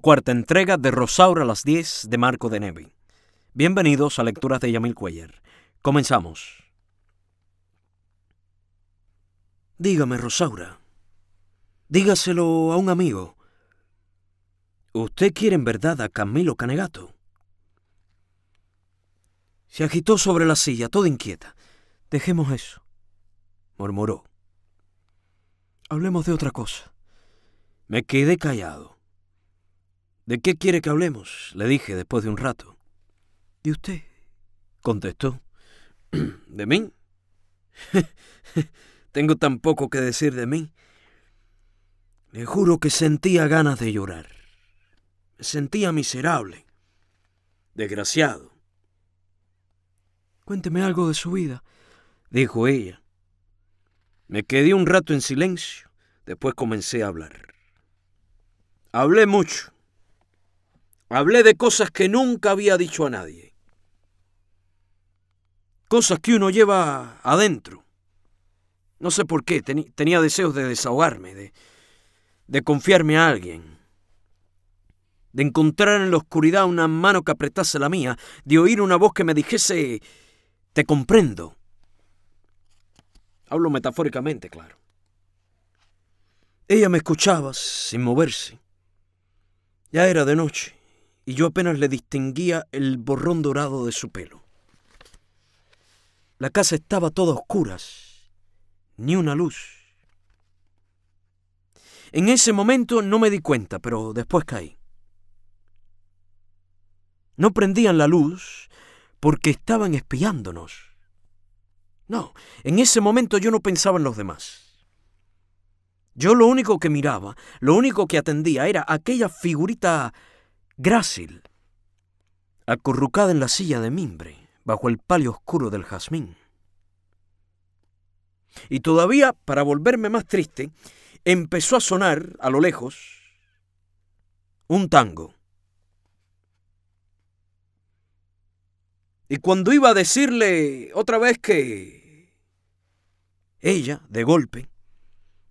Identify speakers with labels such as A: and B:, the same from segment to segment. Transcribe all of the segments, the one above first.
A: cuarta entrega de Rosaura a las 10 de Marco de Nevi. Bienvenidos a Lecturas de Yamil Cuellar. Comenzamos. Dígame, Rosaura. Dígaselo a un amigo. ¿Usted quiere en verdad a Camilo Canegato? Se agitó sobre la silla, toda inquieta. Dejemos eso, murmuró. Hablemos de otra cosa. Me quedé callado. ¿De qué quiere que hablemos? le dije después de un rato. ¿De usted? contestó. ¿De mí? Tengo tan poco que decir de mí. Le juro que sentía ganas de llorar. Me sentía miserable, desgraciado. Cuénteme algo de su vida, dijo ella. Me quedé un rato en silencio, después comencé a hablar. Hablé mucho, Hablé de cosas que nunca había dicho a nadie. Cosas que uno lleva adentro. No sé por qué, tenía deseos de desahogarme, de, confiarme a alguien, de encontrar en la oscuridad una mano que apretase la mía, de oír una voz que me dijese, te comprendo. Hablo metafóricamente, claro. Ella me escuchaba sin moverse. Ya era de noche y yo apenas le distinguía el borrón dorado de su pelo. La casa estaba toda oscura. oscuras, ni una luz. En ese momento no me di cuenta, pero después caí. No prendían la luz porque estaban espiándonos. No, en ese momento yo no pensaba en los demás. Yo lo único que miraba, lo único que atendía era aquella figurita Grácil, acurrucada en la silla de mimbre, bajo el palio oscuro del jazmín. Y todavía, para volverme más triste, empezó a sonar, a lo lejos, un tango. Y cuando iba a decirle otra vez que ella, de golpe,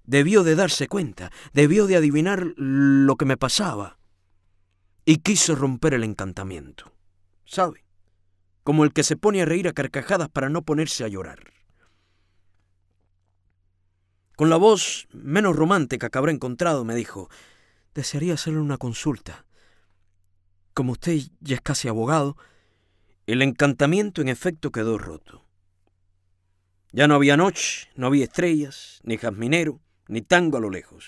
A: debió de darse cuenta, debió de adivinar lo que me pasaba, y quiso romper el encantamiento. ¿Sabe? Como el que se pone a reír a carcajadas para no ponerse a llorar. Con la voz menos romántica que habrá encontrado, me dijo, desearía hacerle una consulta. Como usted ya es casi abogado, el encantamiento en efecto quedó roto. Ya no había noche, no había estrellas, ni jazminero, ni tango a lo lejos.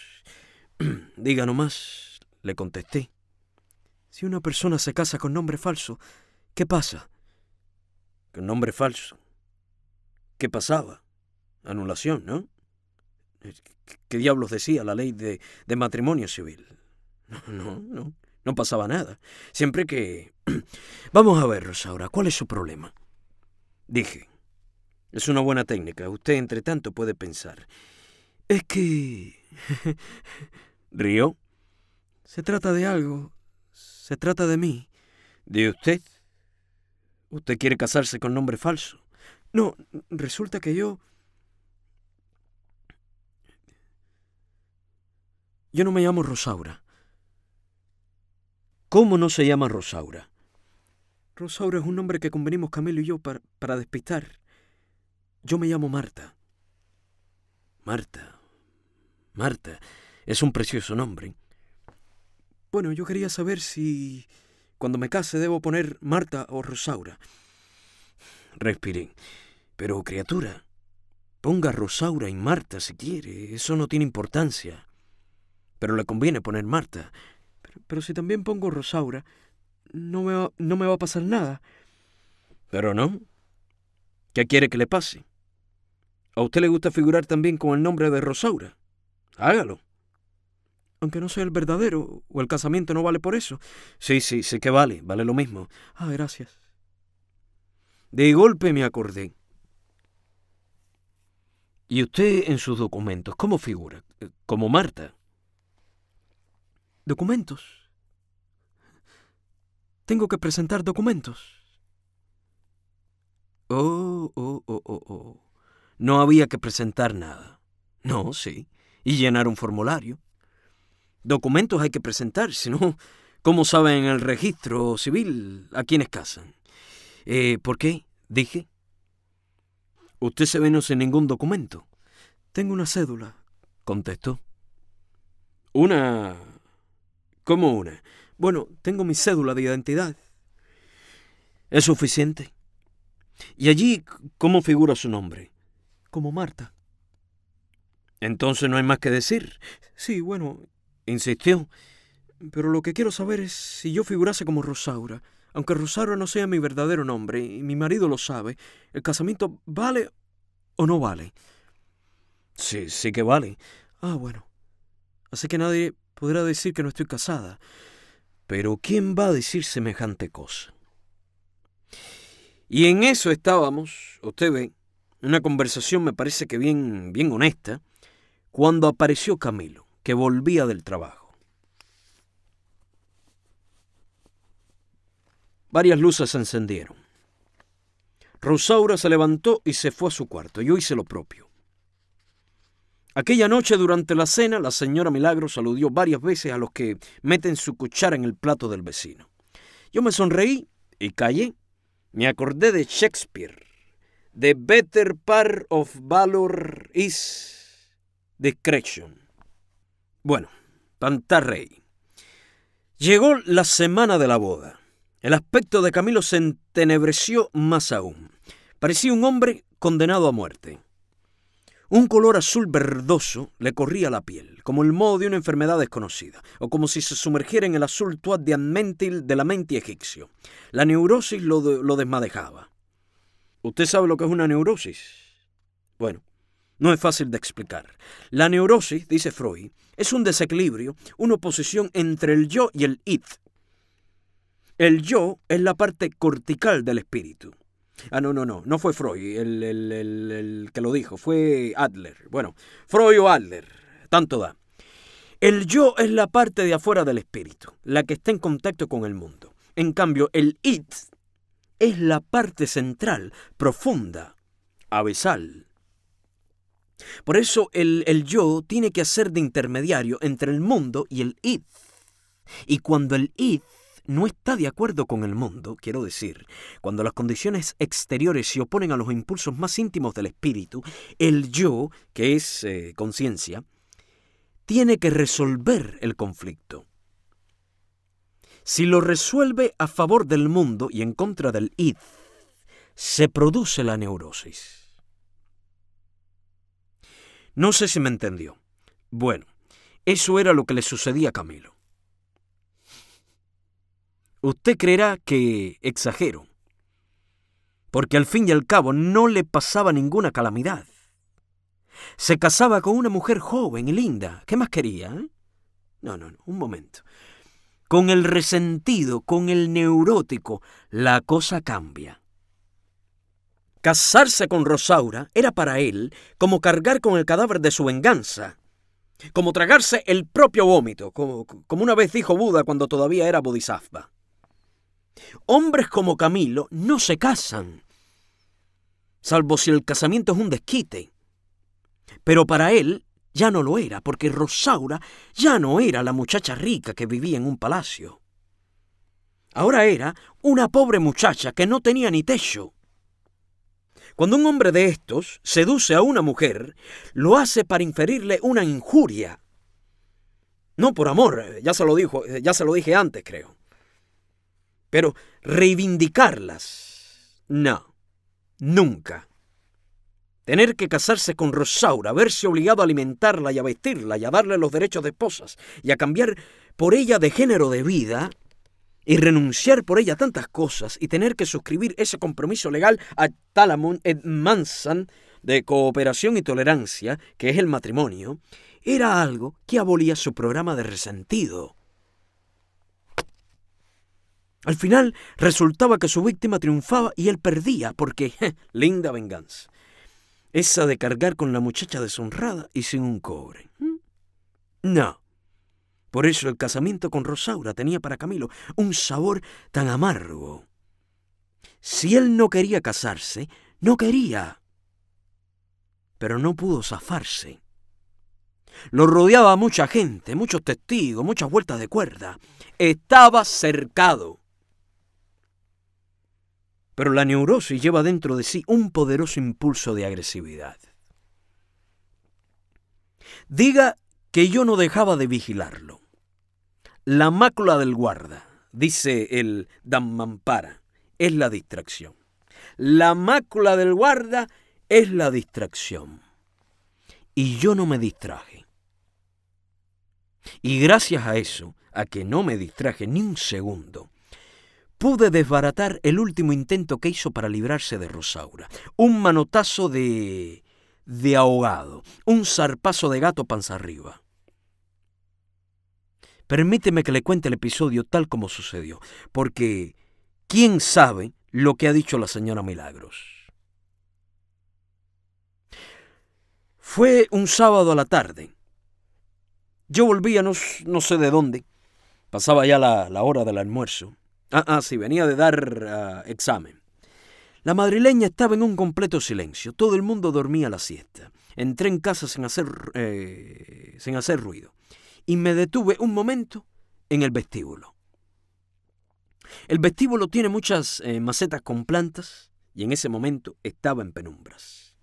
A: Diga nomás, le contesté, si una persona se casa con nombre falso, ¿qué pasa? Con nombre falso. ¿Qué pasaba? Anulación, ¿no? ¿Qué diablos decía la ley de, matrimonio civil? No, no, no pasaba nada. Siempre que... Vamos a ver, ahora. ¿cuál es su problema? Dije, es una buena técnica. Usted, entre tanto, puede pensar. Es que... ¿Río? Se trata de algo se trata de mí. ¿De usted? Usted quiere casarse con nombre falso. No, resulta que yo... Yo no me llamo Rosaura. ¿Cómo no se llama Rosaura? Rosaura es un nombre que convenimos Camilo y yo para, para despistar. Yo me llamo Marta. Marta. Marta. Es un precioso nombre. Bueno, yo quería saber si cuando me case debo poner Marta o Rosaura. Respiré. Pero, criatura, ponga Rosaura y Marta si quiere. Eso no tiene importancia. Pero le conviene poner Marta. Pero, si también pongo Rosaura, no me, no me va a pasar nada. Pero no. ¿Qué quiere que le pase? ¿A usted le gusta figurar también con el nombre de Rosaura? Hágalo aunque no sea el verdadero, o el casamiento no vale por eso. Sí, sí, sí que vale, vale lo mismo. Ah, gracias. De golpe me acordé. ¿Y usted en sus documentos cómo figura? Eh, ¿Como Marta? ¿Documentos? Tengo que presentar documentos. Oh, oh, oh, oh, oh. No había que presentar nada. No, sí. Y llenar un formulario. Documentos hay que presentar, si no, ¿cómo saben el registro civil a quienes casan? Eh, ¿Por qué? Dije. Usted se no sin ningún documento. Tengo una cédula, contestó. Una... ¿Cómo una? Bueno, tengo mi cédula de identidad. ¿Es suficiente? ¿Y allí cómo figura su nombre? Como Marta. Entonces no hay más que decir. Sí, bueno, Insistió. Pero lo que quiero saber es si yo figurase como Rosaura. Aunque Rosaura no sea mi verdadero nombre, y mi marido lo sabe, ¿el casamiento vale o no vale? Sí, sí que vale. Ah, bueno. Así que nadie podrá decir que no estoy casada. Pero ¿quién va a decir semejante cosa? Y en eso estábamos, usted ve, en una conversación me parece que bien, bien honesta, cuando apareció Camilo que volvía del trabajo. Varias luces se encendieron. Rosaura se levantó y se fue a su cuarto. Yo hice lo propio. Aquella noche durante la cena, la señora Milagro saludó varias veces a los que meten su cuchara en el plato del vecino. Yo me sonreí y callé. Me acordé de Shakespeare. The better part of valor is discretion. Bueno, Pantarrey. Llegó la semana de la boda. El aspecto de Camilo se entenebreció más aún. Parecía un hombre condenado a muerte. Un color azul verdoso le corría la piel, como el modo de una enfermedad desconocida, o como si se sumergiera en el azul tuat de la mente egipcio. La neurosis lo desmadejaba. ¿Usted sabe lo que es una neurosis? Bueno, no es fácil de explicar. La neurosis, dice Freud, es un desequilibrio, una oposición entre el yo y el it. El yo es la parte cortical del espíritu. Ah, no, no, no, no fue Freud el, el, el, que lo dijo, fue Adler. Bueno, Freud o Adler, tanto da. El yo es la parte de afuera del espíritu, la que está en contacto con el mundo. En cambio, el it es la parte central, profunda, abesal. Por eso el, yo tiene que hacer de intermediario entre el mundo y el id. Y cuando el id no está de acuerdo con el mundo, quiero decir, cuando las condiciones exteriores se oponen a los impulsos más íntimos del espíritu, el yo, que es eh, conciencia, tiene que resolver el conflicto. Si lo resuelve a favor del mundo y en contra del id, se produce la neurosis. No sé si me entendió. Bueno, eso era lo que le sucedía a Camilo. Usted creerá que exagero, porque al fin y al cabo no le pasaba ninguna calamidad. Se casaba con una mujer joven y linda. ¿Qué más quería? Eh? No, no, no, un momento. Con el resentido, con el neurótico, la cosa cambia. Casarse con Rosaura era para él como cargar con el cadáver de su venganza, como tragarse el propio vómito, como, una vez dijo Buda cuando todavía era bodhisattva. Hombres como Camilo no se casan, salvo si el casamiento es un desquite. Pero para él ya no lo era, porque Rosaura ya no era la muchacha rica que vivía en un palacio. Ahora era una pobre muchacha que no tenía ni techo cuando un hombre de estos seduce a una mujer, lo hace para inferirle una injuria. No por amor, eh, ya se lo dijo, eh, ya se lo dije antes, creo. Pero reivindicarlas, no, nunca. Tener que casarse con Rosaura, verse obligado a alimentarla y a vestirla y a darle los derechos de esposas y a cambiar por ella de género de vida, y renunciar por ella a tantas cosas y tener que suscribir ese compromiso legal a Talamon et de cooperación y tolerancia, que es el matrimonio, era algo que abolía su programa de resentido. Al final resultaba que su víctima triunfaba y él perdía, porque linda venganza. Esa de cargar con la muchacha deshonrada y sin un cobre. ¿Mm? No. Por eso el casamiento con Rosaura tenía para Camilo un sabor tan amargo. Si él no quería casarse, no quería. Pero no pudo zafarse. Lo rodeaba mucha gente, muchos testigos, muchas vueltas de cuerda. Estaba cercado. Pero la neurosis lleva dentro de sí un poderoso impulso de agresividad. Diga que yo no dejaba de vigilarlo. La mácula del guarda, dice el para, es la distracción. La mácula del guarda es la distracción. Y yo no me distraje. Y gracias a eso, a que no me distraje ni un segundo, pude desbaratar el último intento que hizo para librarse de Rosaura. Un manotazo de... de ahogado, un zarpazo de gato panza arriba. Permíteme que le cuente el episodio tal como sucedió, porque quién sabe lo que ha dicho la señora Milagros. Fue un sábado a la tarde. Yo volvía no, no sé de dónde. Pasaba ya la, hora del almuerzo. Ah, ah, sí, venía de dar ah, examen. La madrileña estaba en un completo silencio. Todo el mundo dormía la siesta. Entré en casa sin hacer, eh, sin hacer ruido y me detuve un momento en el vestíbulo. El vestíbulo tiene muchas eh, macetas con plantas y en ese momento estaba en penumbras.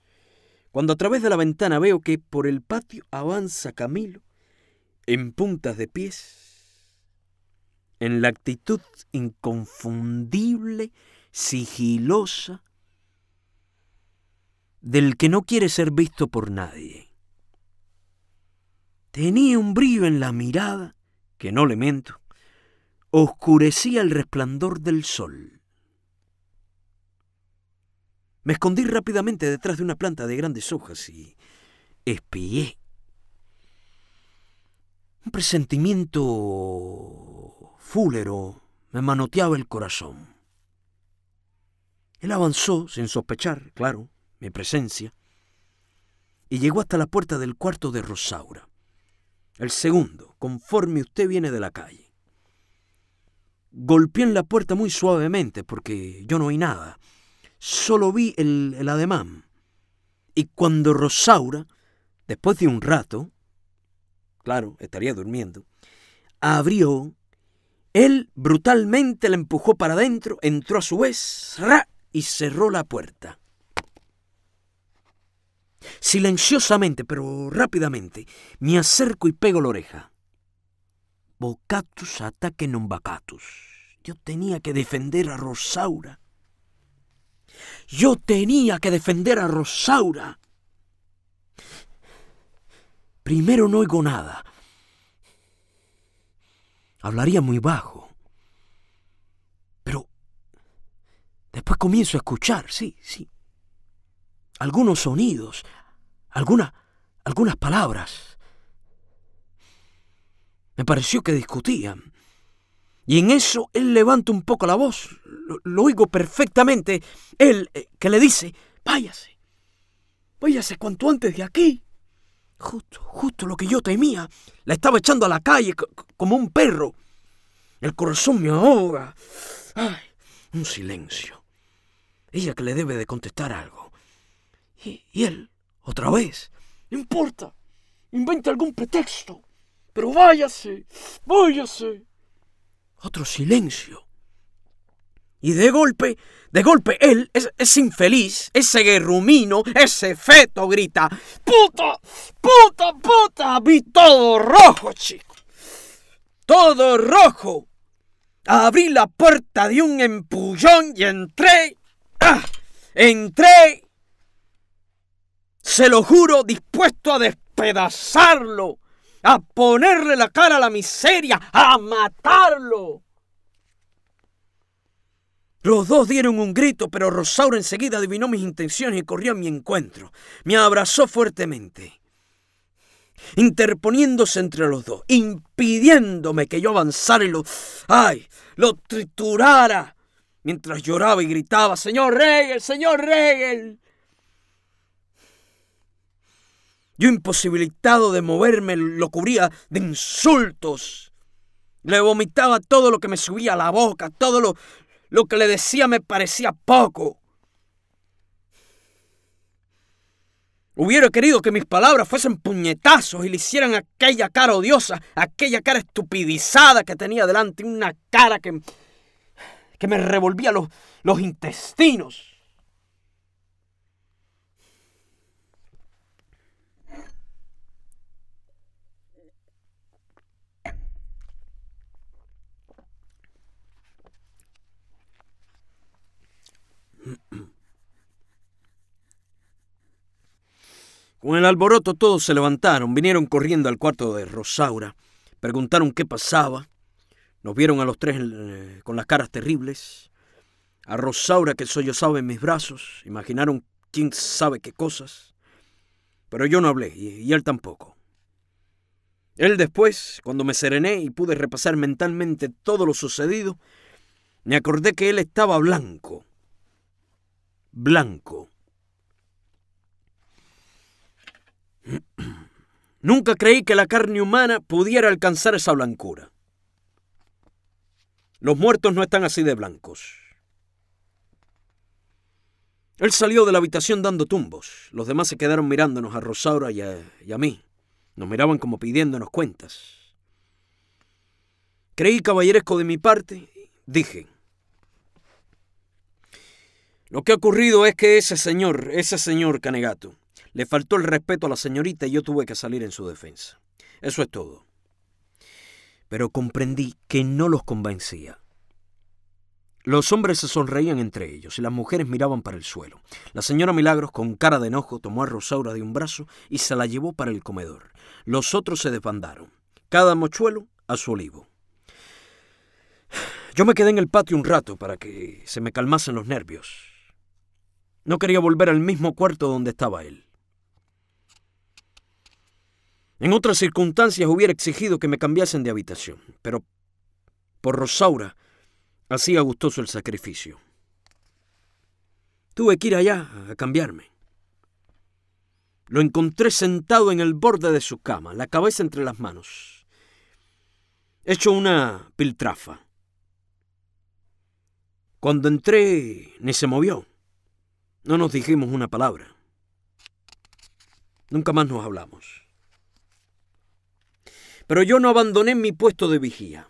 A: Cuando a través de la ventana veo que por el patio avanza Camilo en puntas de pies, en la actitud inconfundible, sigilosa, del que no quiere ser visto por nadie. Tenía un brillo en la mirada que no le mento, oscurecía el resplandor del sol. Me escondí rápidamente detrás de una planta de grandes hojas y espié. Un presentimiento fúlero me manoteaba el corazón. Él avanzó sin sospechar, claro, mi presencia, y llegó hasta la puerta del cuarto de Rosaura. El segundo, conforme usted viene de la calle. Golpeé en la puerta muy suavemente porque yo no oí nada. Solo vi el, ademán. Y cuando Rosaura, después de un rato, claro, estaría durmiendo, abrió, él brutalmente la empujó para adentro, entró a su vez ¡ra! y cerró la puerta. Silenciosamente, pero rápidamente, me acerco y pego la oreja. Bocatus ataque non bacatus. Yo tenía que defender a Rosaura. Yo tenía que defender a Rosaura. Primero no oigo nada. Hablaría muy bajo. Pero después comienzo a escuchar, sí, sí algunos sonidos, alguna, algunas palabras. Me pareció que discutían. Y en eso él levanta un poco la voz. Lo, oigo perfectamente. Él eh, que le dice, váyase. Váyase cuanto antes de aquí. Justo, justo lo que yo temía. La estaba echando a la calle como un perro. El corazón me ahoga. Ay, un silencio. Ella que le debe de contestar algo. Y, él, otra vez. No importa. Invente algún pretexto. Pero váyase, váyase. Otro silencio. Y de golpe, de golpe, él, es, infeliz, ese guerrumino, ese feto, grita, puta, puta, puta, vi todo rojo, chico. Todo rojo. Abrí la puerta de un empullón y entré. Ah, entré se lo juro, dispuesto a despedazarlo, a ponerle la cara a la miseria, a matarlo. Los dos dieron un grito, pero Rosaura enseguida adivinó mis intenciones y corrió a mi encuentro. Me abrazó fuertemente, interponiéndose entre los dos, impidiéndome que yo avanzara y lo, ay, lo triturara, mientras lloraba y gritaba, Señor Regel, Señor Regel. Yo imposibilitado de moverme lo cubría de insultos. Le vomitaba todo lo que me subía a la boca, todo lo, lo que le decía me parecía poco. Hubiera querido que mis palabras fuesen puñetazos y le hicieran aquella cara odiosa, aquella cara estupidizada que tenía delante, una cara que, que me revolvía los, los intestinos. Con el alboroto todos se levantaron, vinieron corriendo al cuarto de Rosaura, preguntaron qué pasaba, nos vieron a los tres eh, con las caras terribles, a Rosaura que sollozaba en mis brazos, imaginaron quién sabe qué cosas, pero yo no hablé y él tampoco. Él después, cuando me serené y pude repasar mentalmente todo lo sucedido, me acordé que él estaba blanco blanco. Nunca creí que la carne humana pudiera alcanzar esa blancura. Los muertos no están así de blancos. Él salió de la habitación dando tumbos. Los demás se quedaron mirándonos a Rosaura y a, mí. Nos miraban como pidiéndonos cuentas. Creí caballeresco de mi parte, dije. Lo que ha ocurrido es que ese señor, ese señor Canegato, le faltó el respeto a la señorita y yo tuve que salir en su defensa. Eso es todo. Pero comprendí que no los convencía. Los hombres se sonreían entre ellos y las mujeres miraban para el suelo. La señora Milagros, con cara de enojo, tomó a Rosaura de un brazo y se la llevó para el comedor. Los otros se desbandaron, cada mochuelo a su olivo. Yo me quedé en el patio un rato para que se me calmasen los nervios. No quería volver al mismo cuarto donde estaba él. En otras circunstancias hubiera exigido que me cambiasen de habitación, pero por Rosaura hacía gustoso el sacrificio. Tuve que ir allá a cambiarme. Lo encontré sentado en el borde de su cama, la cabeza entre las manos, hecho una piltrafa. Cuando entré, ni se movió. No nos dijimos una palabra. Nunca más nos hablamos. Pero yo no abandoné mi puesto de vigía.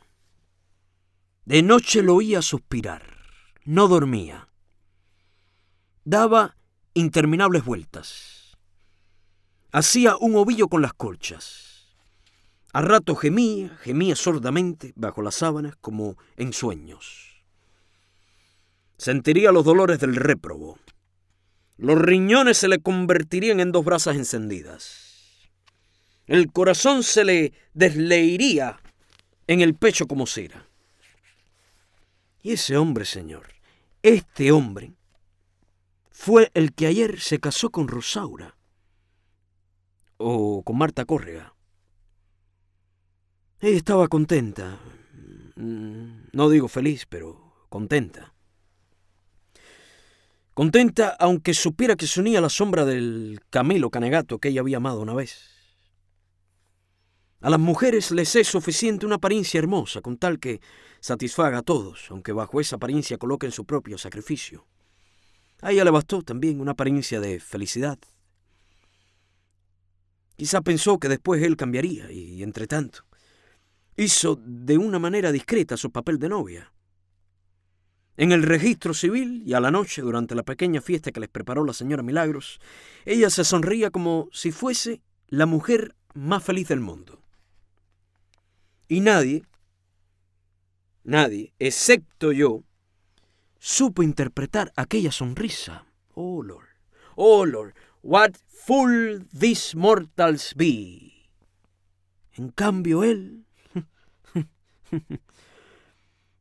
A: De noche lo oía suspirar. No dormía. Daba interminables vueltas. Hacía un ovillo con las colchas. A rato gemía, gemía sordamente bajo las sábanas como en sueños. Sentiría los dolores del réprobo. Los riñones se le convertirían en dos brasas encendidas. El corazón se le desleiría en el pecho como cera. Y ese hombre, señor, este hombre, fue el que ayer se casó con Rosaura. O con Marta Córrega. Ella estaba contenta. Mm, no digo feliz, pero contenta contenta aunque supiera que se unía la sombra del Camilo Canegato que ella había amado una vez. A las mujeres les es suficiente una apariencia hermosa con tal que satisfaga a todos, aunque bajo esa apariencia coloquen su propio sacrificio. A ella le bastó también una apariencia de felicidad. Quizá pensó que después él cambiaría y, entre tanto, hizo de una manera discreta su papel de novia en el registro civil y a la noche, durante la pequeña fiesta que les preparó la señora Milagros, ella se sonría como si fuese la mujer más feliz del mundo. Y nadie, nadie, excepto yo, supo interpretar aquella sonrisa. Oh Lord, oh Lord, what fool these mortals be. En cambio él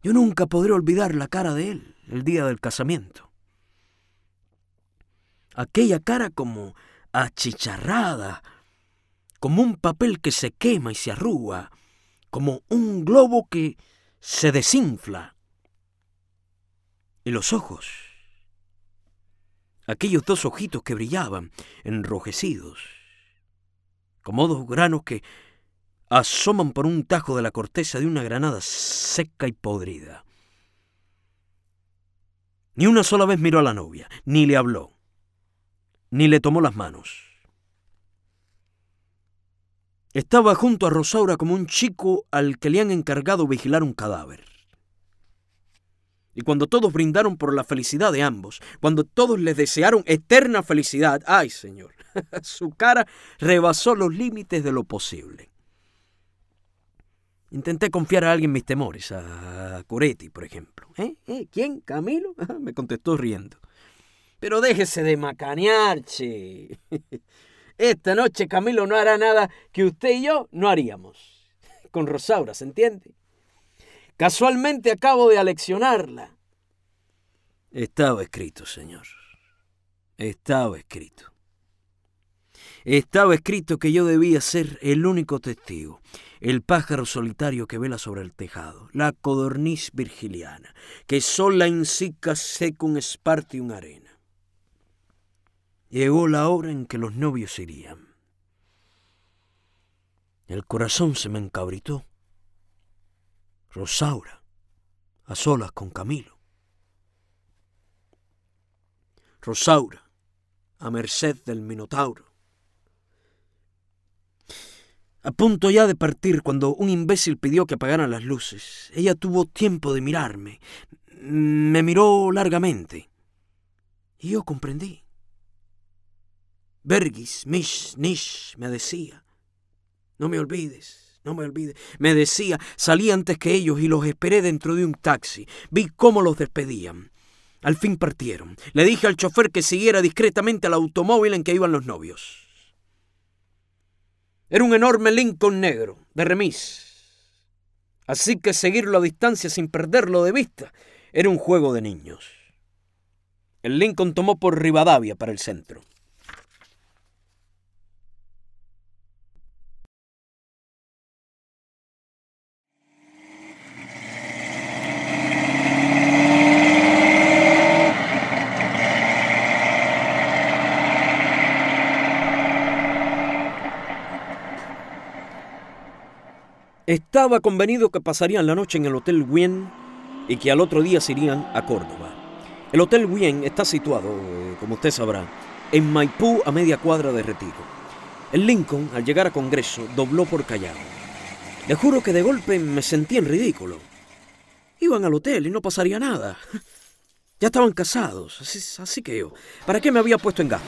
A: Yo nunca podré olvidar la cara de él el día del casamiento. Aquella cara como achicharrada, como un papel que se quema y se arruga, como un globo que se desinfla. Y los ojos, aquellos dos ojitos que brillaban, enrojecidos, como dos granos que asoman por un tajo de la corteza de una granada seca y podrida. Ni una sola vez miró a la novia, ni le habló, ni le tomó las manos. Estaba junto a Rosaura como un chico al que le han encargado vigilar un cadáver. Y cuando todos brindaron por la felicidad de ambos, cuando todos les desearon eterna felicidad, ay Señor, su cara rebasó los límites de lo posible. Intenté confiar a alguien mis temores, a Coretti, por ejemplo. ¿Eh? ¿Eh? ¿Quién? ¿Camilo? Ah, me contestó riendo. Pero déjese de macanear, Esta noche Camilo no hará nada que usted y yo no haríamos. Con Rosaura, ¿se entiende? Casualmente acabo de aleccionarla. Estaba escrito, señor. Estaba escrito. Estaba escrito que yo debía ser el único testigo el pájaro solitario que vela sobre el tejado, la codorniz virgiliana, que sola esparto y una arena. Llegó la hora en que los novios irían. El corazón se me encabritó. Rosaura, a solas con Camilo. Rosaura, a merced del Minotauro. A punto ya de partir cuando un imbécil pidió que apagaran las luces. Ella tuvo tiempo de mirarme. Me miró largamente. Y yo comprendí. Bergis, Mish, Nish, me decía. No me olvides, no me olvides. Me decía, salí antes que ellos y los esperé dentro de un taxi. Vi cómo los despedían. Al fin partieron. Le dije al chofer que siguiera discretamente al automóvil en que iban los novios. Era un enorme Lincoln negro, de remis. Así que seguirlo a distancia sin perderlo de vista era un juego de niños. El Lincoln tomó por Rivadavia para el centro. Estaba convenido que pasarían la noche en el Hotel Wien y que al otro día se irían a Córdoba. El Hotel Wien está situado, eh, como usted sabrá, en Maipú a media cuadra de Retiro. El Lincoln, al llegar a Congreso, dobló por Callao. Le juro que de golpe me sentí en ridículo. Iban al hotel y no pasaría nada. Ya estaban casados, así, así que yo, ¿para qué me había puesto en gastos?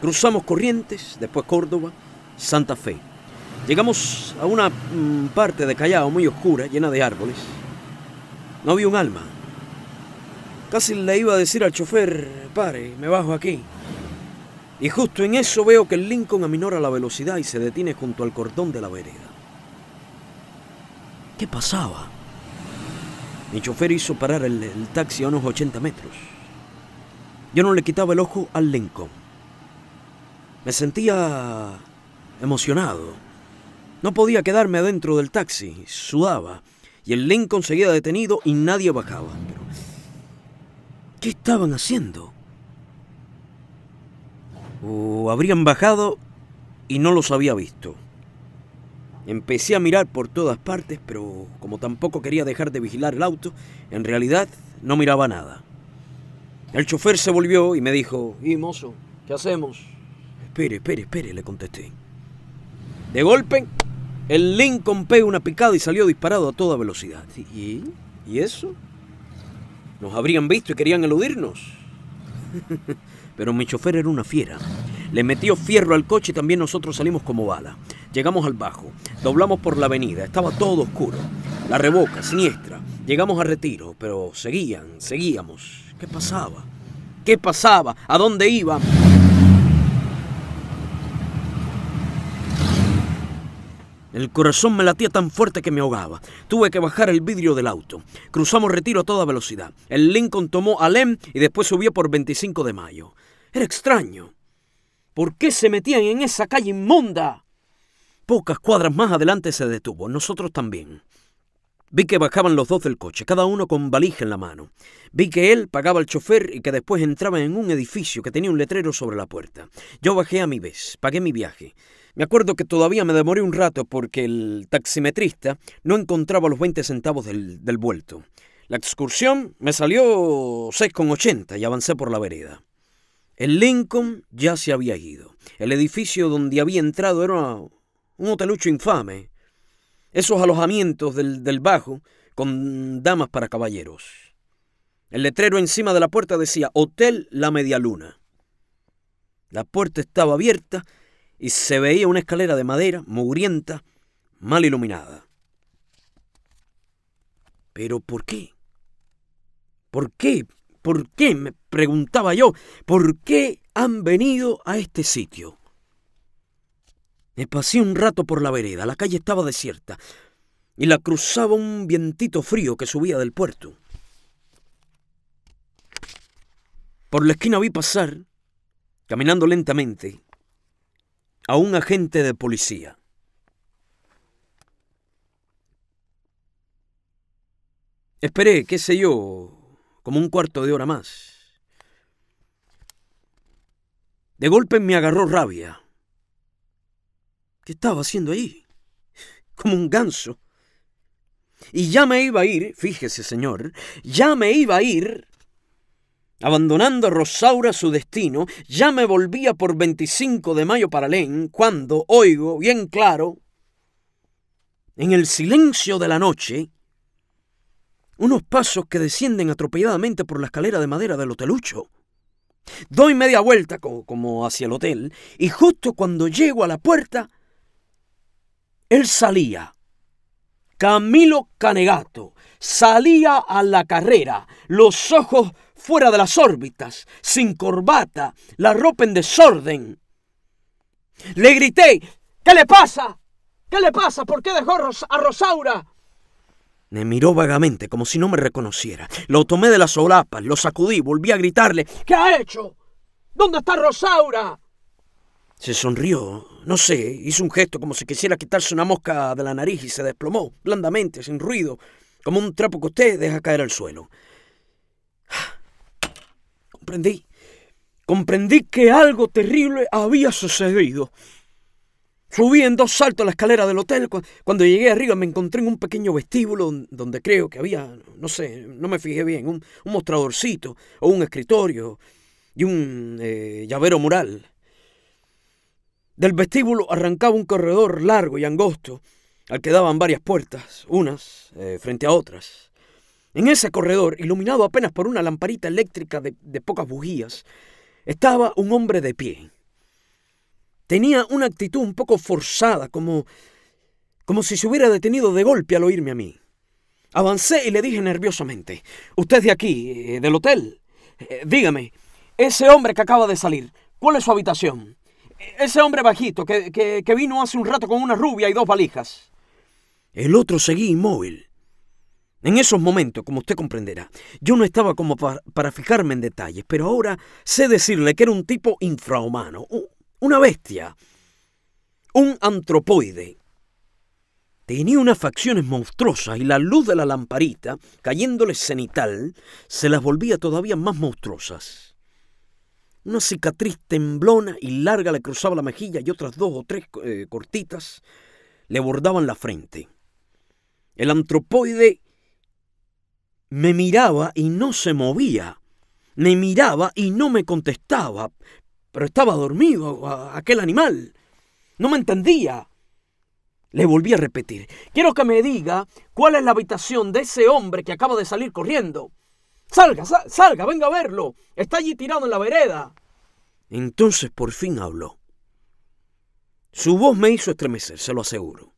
A: Cruzamos Corrientes, después Córdoba, Santa Fe. Llegamos a una mm, parte de Callao muy oscura, llena de árboles. No había un alma. Casi le iba a decir al chofer, pare, me bajo aquí. Y justo en eso veo que el Lincoln aminora la velocidad y se detiene junto al cordón de la vereda. ¿Qué pasaba? Mi chofer hizo parar el, el taxi a unos 80 metros. Yo no le quitaba el ojo al Lincoln. Me sentía emocionado no podía quedarme adentro del taxi, sudaba, y el Lincoln seguía detenido y nadie bajaba. ¿Qué estaban haciendo? O habrían bajado y no los había visto. Empecé a mirar por todas partes, pero como tampoco quería dejar de vigilar el auto, en realidad no miraba nada. El chofer se volvió y me dijo, ¿Y mozo, qué hacemos? Espere, espere, espere, le contesté. De golpe el Lincoln pegó una picada y salió disparado a toda velocidad. ¿Y, eso? Nos habrían visto y querían eludirnos. Pero mi chofer era una fiera. Le metió fierro al coche y también nosotros salimos como bala. Llegamos al bajo, doblamos por la avenida, estaba todo oscuro. La reboca, siniestra. Llegamos a retiro, pero seguían, seguíamos. ¿Qué pasaba? ¿Qué pasaba? ¿A dónde iban? El corazón me latía tan fuerte que me ahogaba. Tuve que bajar el vidrio del auto. Cruzamos retiro a toda velocidad. El Lincoln tomó Alem y después subió por 25 de mayo. Era extraño. ¿Por qué se metían en esa calle inmunda? Pocas cuadras más adelante se detuvo, nosotros también. Vi que bajaban los dos del coche, cada uno con valija en la mano. Vi que él pagaba al chofer y que después entraba en un edificio que tenía un letrero sobre la puerta. Yo bajé a mi vez, pagué mi viaje. Me acuerdo que todavía me demoré un rato porque el taximetrista no encontraba los 20 centavos del, vuelto. La excursión me salió 6,80 y avancé por la vereda. El Lincoln ya se había ido. El edificio donde había entrado era un hotelucho infame. Esos alojamientos del, del bajo con damas para caballeros. El letrero encima de la puerta decía Hotel La Medialuna. La puerta estaba abierta y se veía una escalera de madera, mugrienta, mal iluminada. Pero ¿por qué? ¿Por qué? ¿Por qué? me preguntaba yo, ¿por qué han venido a este sitio? Me pasé un rato por la vereda, la calle estaba desierta y la cruzaba un vientito frío que subía del puerto. Por la esquina vi pasar, caminando lentamente, a un agente de policía. Esperé, qué sé yo, como un cuarto de hora más. De golpe me agarró rabia. ¿Qué estaba haciendo ahí? Como un ganso. Y ya me iba a ir, fíjese señor, ya me iba a ir Abandonando Rosaura su destino, ya me volvía por 25 de mayo para Len cuando oigo bien claro, en el silencio de la noche, unos pasos que descienden atropelladamente por la escalera de madera del hotelucho. Doy media vuelta como hacia el hotel y justo cuando llego a la puerta, él salía. Camilo Canegato salía a la carrera, los ojos fuera de las órbitas, sin corbata, la ropa en desorden. Le grité, ¿qué le pasa? ¿Qué le pasa? ¿Por qué dejó a Rosaura? Me miró vagamente, como si no me reconociera. Lo tomé de las solapas, lo sacudí, volví a gritarle, ¿qué ha hecho? ¿Dónde está Rosaura? Se sonrió, no sé, hizo un gesto como si quisiera quitarse una mosca de la nariz y se desplomó, blandamente, sin ruido, como un trapo que usted deja caer al suelo comprendí. Comprendí que algo terrible había sucedido. Subí en dos saltos a la escalera del hotel. Cuando llegué arriba me encontré en un pequeño vestíbulo donde creo que había, no sé, no me fijé bien, un, mostradorcito o un escritorio y un eh, llavero mural. Del vestíbulo arrancaba un corredor largo y angosto al que daban varias puertas, unas eh, frente a otras. En ese corredor, iluminado apenas por una lamparita eléctrica de, pocas bujías, estaba un hombre de pie. Tenía una actitud un poco forzada, como, como si se hubiera detenido de golpe al oírme a mí. Avancé y le dije nerviosamente, usted de aquí, eh, del hotel, eh, dígame, ese hombre que acaba de salir, ¿cuál es su habitación? Ese hombre bajito que, que, vino hace un rato con una rubia y dos valijas. El otro seguía inmóvil. En esos momentos, como usted comprenderá, yo no estaba como para, fijarme en detalles, pero ahora sé decirle que era un tipo infrahumano, una bestia, un antropoide. Tenía unas facciones monstruosas y la luz de la lamparita, cayéndole cenital, se las volvía todavía más monstruosas. Una cicatriz temblona y larga le cruzaba la mejilla y otras dos o tres eh, cortitas le bordaban la frente. El antropoide me miraba y no se movía, me miraba y no me contestaba, pero estaba dormido aquel animal, no me entendía. Le volví a repetir, quiero que me diga cuál es la habitación de ese hombre que acaba de salir corriendo. Salga, salga, venga a verlo. Está allí tirado en la vereda. Entonces por fin habló. Su voz me hizo estremecer, se lo aseguro.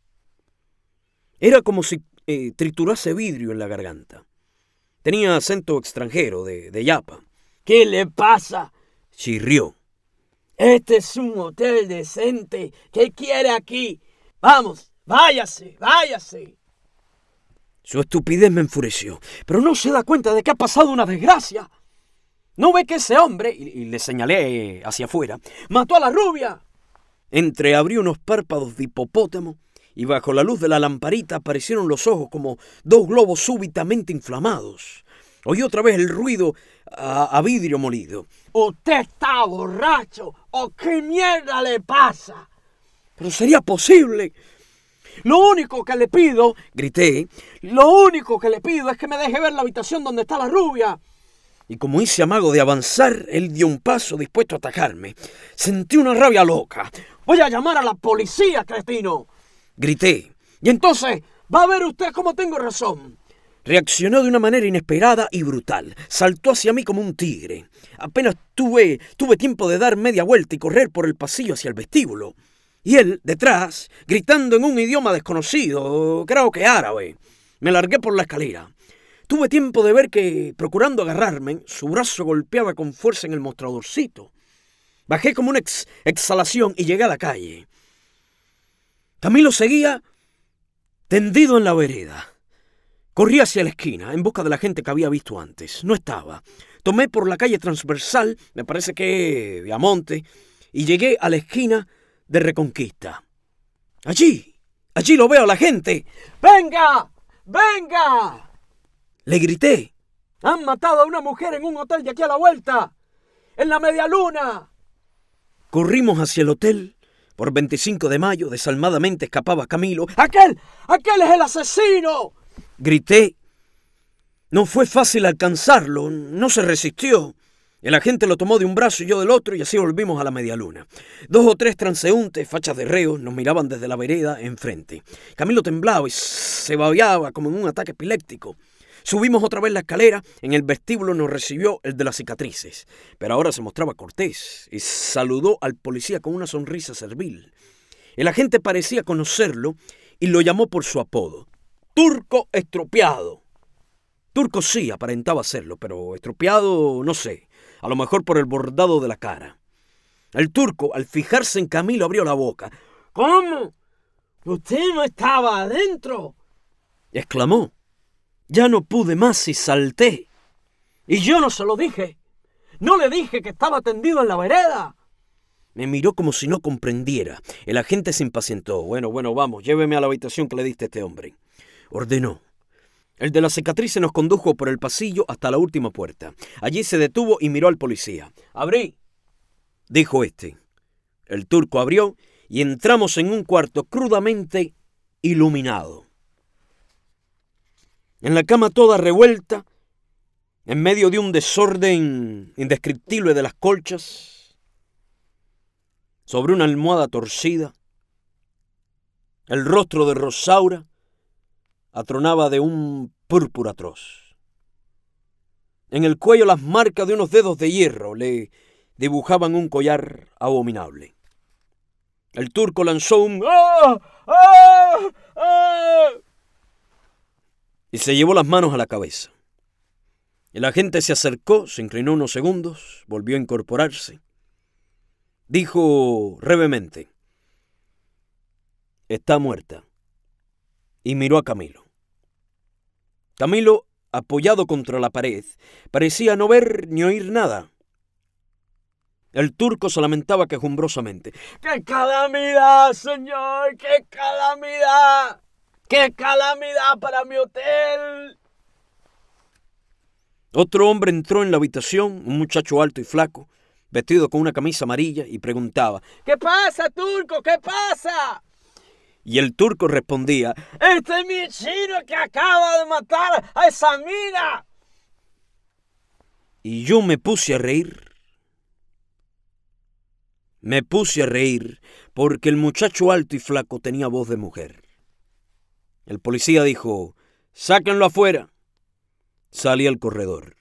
A: Era como si eh, triturase vidrio en la garganta. Tenía acento extranjero de, Yapa. ¿Qué le pasa? chirrió. Este es un hotel decente. ¿Qué quiere aquí? Vamos, váyase, váyase. Su estupidez me enfureció, pero no se da cuenta de que ha pasado una desgracia. ¿No ve que ese hombre, y, le señalé hacia afuera, mató a la rubia? Entreabrió unos párpados de hipopótamo y bajo la luz de la lamparita aparecieron los ojos como dos globos súbitamente inflamados. Oí otra vez el ruido a, vidrio molido. Usted está borracho o qué mierda le pasa. Pero sería posible. Lo único que le pido, grité, lo único que le pido es que me deje ver la habitación donde está la rubia. Y como hice amago de avanzar, él dio un paso dispuesto a atacarme. Sentí una rabia loca. Voy a llamar a la policía, cretino grité. Y entonces va a ver usted cómo tengo razón. Reaccionó de una manera inesperada y brutal. Saltó hacia mí como un tigre. Apenas tuve, tuve tiempo de dar media vuelta y correr por el pasillo hacia el vestíbulo. Y él, detrás, gritando en un idioma desconocido, creo que árabe. Me largué por la escalera. Tuve tiempo de ver que, procurando agarrarme, su brazo golpeaba con fuerza en el mostradorcito. Bajé como una exhalación y llegué a la calle lo seguía tendido en la vereda. Corrí hacia la esquina, en busca de la gente que había visto antes. No estaba. Tomé por la calle transversal, me parece que Viamonte, y llegué a la esquina de Reconquista. Allí, allí lo veo, la gente. ¡Venga! ¡Venga! Le grité. Han matado a una mujer en un hotel de aquí a la vuelta. En la media luna. Corrimos hacia el hotel por 25 de mayo desalmadamente escapaba Camilo. ¡Aquel! ¡Aquel es el asesino! Grité. No fue fácil alcanzarlo, no se resistió. El agente lo tomó de un brazo y yo del otro y así volvimos a la medialuna. Dos o tres transeúntes, fachas de reo, nos miraban desde la vereda enfrente. Camilo temblaba y se babeaba como en un ataque epiléptico. Subimos otra vez la escalera, en el vestíbulo nos recibió el de las cicatrices, pero ahora se mostraba cortés y saludó al policía con una sonrisa servil. El agente parecía conocerlo y lo llamó por su apodo, Turco Estropeado. Turco sí aparentaba serlo, pero estropeado no sé, a lo mejor por el bordado de la cara. El turco, al fijarse en Camilo, abrió la boca. ¿Cómo? ¿Usted no estaba adentro? exclamó. Ya no pude más y salté. Y yo no se lo dije. No le dije que estaba tendido en la vereda. Me miró como si no comprendiera. El agente se impacientó. Bueno, bueno, vamos, lléveme a la habitación que le diste a este hombre. Ordenó. El de la cicatriz nos condujo por el pasillo hasta la última puerta. Allí se detuvo y miró al policía. Abrí, dijo este. El turco abrió y entramos en un cuarto crudamente iluminado en la cama toda revuelta, en medio de un desorden indescriptible de las colchas, sobre una almohada torcida, el rostro de Rosaura atronaba de un púrpura atroz. En el cuello las marcas de unos dedos de hierro le dibujaban un collar abominable. El turco lanzó un ¡Ah! ¡Ah! ¡Ah! y se llevó las manos a la cabeza. El agente se acercó, se inclinó unos segundos, volvió a incorporarse. Dijo brevemente, está muerta, y miró a Camilo. Camilo, apoyado contra la pared, parecía no ver ni oír nada. El turco se lamentaba quejumbrosamente. ¡Qué calamidad, señor! ¡Qué calamidad! ¡Qué calamidad para mi hotel! Otro hombre entró en la habitación, un muchacho alto y flaco, vestido con una camisa amarilla, y preguntaba, ¿Qué pasa, turco? ¿Qué pasa? Y el turco respondía, Este es mi chino que acaba de matar a esa mina. Y yo me puse a reír. Me puse a reír porque el muchacho alto y flaco tenía voz de mujer. El policía dijo, sáquenlo afuera. Salí al corredor.